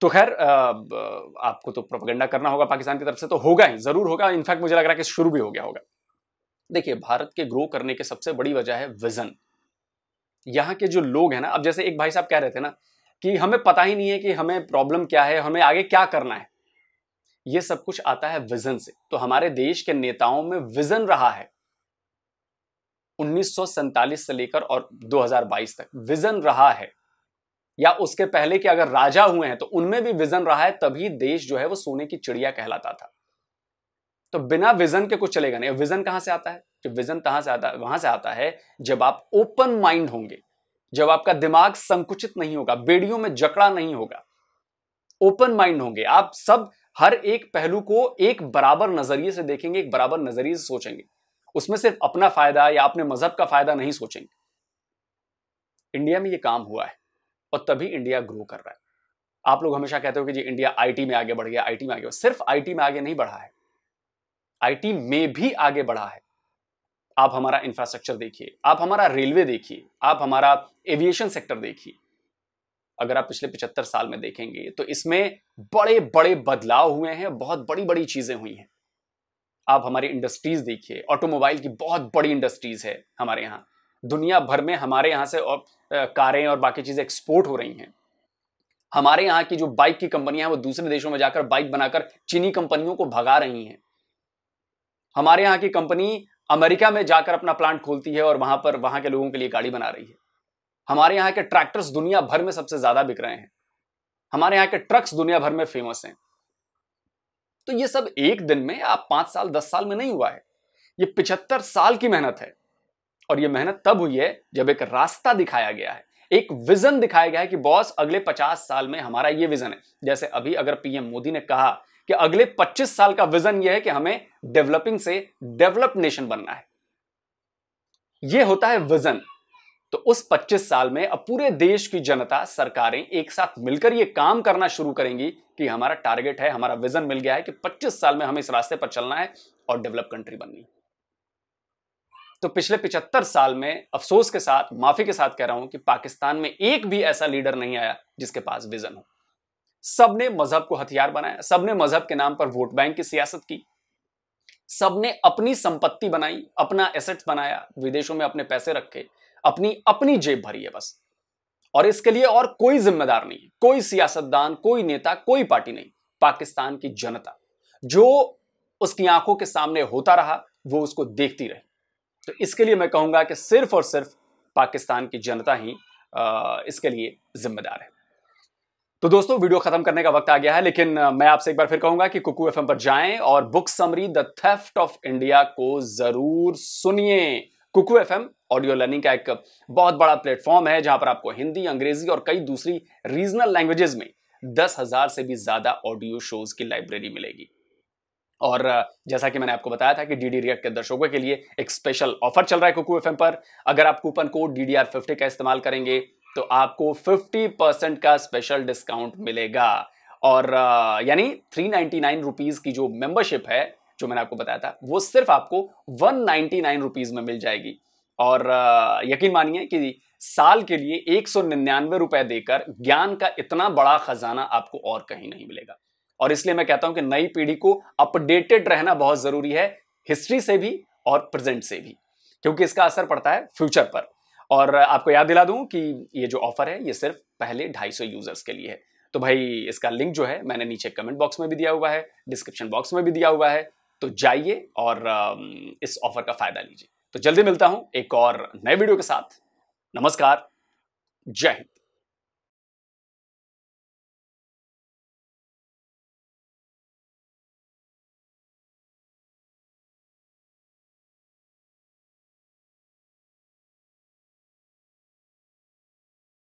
तो खैर आपको तो प्रोपगेंडा करना होगा पाकिस्तान की तरफ से तो होगा ही ज़रूर होगा इनफैक्ट मुझे लग रहा है कि शुरू भी हो गया होगा देखिए भारत के ग्रो करने के सबसे बड़ी वजह है विज़न यहाँ के जो लोग हैं ना अब जैसे एक भाई साहब कह रहे थे ना कि हमें पता ही नहीं है कि हमें प्रॉब्लम क्या है हमें आगे क्या करना है ये सब कुछ आता है विजन से तो हमारे देश के नेताओं में विजन रहा है उन्नीस से लेकर और 2022 तक विजन रहा है या उसके पहले के अगर राजा हुए हैं तो उनमें भी विजन रहा है तभी देश जो है वो सोने की चिड़िया कहलाता था तो बिना विजन के कुछ चलेगा नहीं विजन कहां से आता है कि विजन कहां से आता है वहां से आता है जब आप ओपन माइंड होंगे जब आपका दिमाग संकुचित नहीं होगा बेड़ियों में जकड़ा नहीं होगा ओपन माइंड होंगे आप सब हर एक पहलू को एक बराबर नजरिए से देखेंगे एक बराबर नजरिए से सोचेंगे उसमें सिर्फ अपना फायदा या अपने मजहब का फायदा नहीं सोचेंगे इंडिया में ये काम हुआ है और तभी इंडिया ग्रो कर रहा है आप लोग हमेशा कहते हो कि जी इंडिया आईटी में आगे बढ़ गया आईटी में आगे सिर्फ आईटी में आगे नहीं बढ़ा है आईटी में भी आगे बढ़ा है आप हमारा इंफ्रास्ट्रक्चर देखिए आप हमारा रेलवे देखिए आप हमारा एविएशन सेक्टर देखिए अगर आप पिछले पिछहत्तर साल में देखेंगे तो इसमें बड़े बड़े बदलाव हुए हैं बहुत बड़ी बड़ी चीजें हुई हैं आप हमारी इंडस्ट्रीज देखिए ऑटोमोबाइल की बहुत बड़ी इंडस्ट्रीज है हमारे यहाँ दुनिया भर में हमारे यहाँ से और, कारें और बाकी चीजें एक्सपोर्ट हो रही हैं हमारे यहाँ की जो बाइक की कंपनियां हैं वो दूसरे देशों में जाकर बाइक बनाकर चीनी कंपनियों को भगा रही हैं हमारे यहाँ की कंपनी अमेरिका में जाकर अपना प्लांट खोलती है और वहां पर वहां के लोगों के लिए गाड़ी बना रही है हमारे यहाँ के ट्रैक्टर्स दुनिया भर में सबसे ज्यादा बिक रहे हैं हमारे यहाँ के ट्रक्स दुनिया भर में फेमस हैं तो ये सब एक दिन में या पांच साल दस साल में नहीं हुआ है ये पिछहत्तर साल की मेहनत है और ये मेहनत तब हुई है जब एक रास्ता दिखाया गया है एक विजन दिखाया गया है कि बॉस अगले पचास साल में हमारा ये विजन है जैसे अभी अगर पीएम मोदी ने कहा कि अगले 25 साल का विजन यह है कि हमें डेवलपिंग से डेवलप्ड नेशन बनना है यह होता है विजन तो उस 25 साल में अब पूरे देश की जनता सरकारें एक साथ मिलकर यह काम करना शुरू करेंगी कि हमारा टारगेट है हमारा विजन मिल गया है कि 25 साल में हमें इस रास्ते पर चलना है और डेवलप कंट्री बननी तो पिछले 75 साल में अफसोस के साथ माफी के साथ कह रहा हूं कि पाकिस्तान में एक भी ऐसा लीडर नहीं आया जिसके पास विजन हो सबने मजहब को हथियार बनाया सबने मजहब के नाम पर वोट बैंक की सियासत की सबने अपनी संपत्ति बनाई अपना एसेट्स बनाया विदेशों में अपने पैसे रखे अपनी अपनी जेब भरी है बस और इसके लिए और कोई जिम्मेदार नहीं कोई सियासतदान कोई नेता कोई पार्टी नहीं पाकिस्तान की जनता जो उसकी आंखों के सामने होता रहा वो उसको देखती रही तो इसके लिए मैं कहूंगा कि सिर्फ और सिर्फ पाकिस्तान की जनता ही इसके लिए जिम्मेदार है तो दोस्तों वीडियो खत्म करने का वक्त आ गया है लेकिन मैं आपसे एक बार फिर कहूंगा कि कुकू एफएम पर जाएं और book summary the theft of India को जरूर सुनिए कुकू एफएम ऑडियो लर्निंग का एक बहुत बड़ा प्लेटफॉर्म है जहां पर आपको हिंदी अंग्रेजी और कई दूसरी रीजनल लैंग्वेजेस में दस हजार से भी ज्यादा ऑडियो शोज की लाइब्रेरी मिलेगी और जैसा कि मैंने आपको बताया था कि डी डी रिएक्ट के दर्शकों के लिए एक स्पेशल ऑफर चल रहा है कुकू एफ पर अगर आप coupon code D D fifty का इस्तेमाल करेंगे तो आपको 50 परसेंट का स्पेशल डिस्काउंट मिलेगा और यानी थ्री नाइनटी नाइन रुपीज की जो मेंबरशिप है जो मैंने आपको बताया था वो सिर्फ आपको वन नाइन्टी नाइन रुपीज में मिल जाएगी और यकीन मानिए कि साल के लिए एक सौ निन्यानवे रुपए देकर ज्ञान का इतना बड़ा खजाना आपको और कहीं नहीं मिलेगा और इसलिए मैं कहता हूं कि नई पीढ़ी को अपडेटेड रहना बहुत जरूरी है हिस्ट्री से भी और प्रेजेंट से भी क्योंकि इसका असर पड़ता है फ्यूचर पर और आपको याद दिला दूं कि ये जो ऑफर है ये सिर्फ पहले 250 यूजर्स के लिए है तो भाई इसका लिंक जो है मैंने नीचे कमेंट बॉक्स में भी दिया हुआ है डिस्क्रिप्शन बॉक्स में भी दिया हुआ है तो जाइए और इस ऑफर का फायदा लीजिए तो जल्दी मिलता हूं एक और नए वीडियो के साथ नमस्कार जय हिंद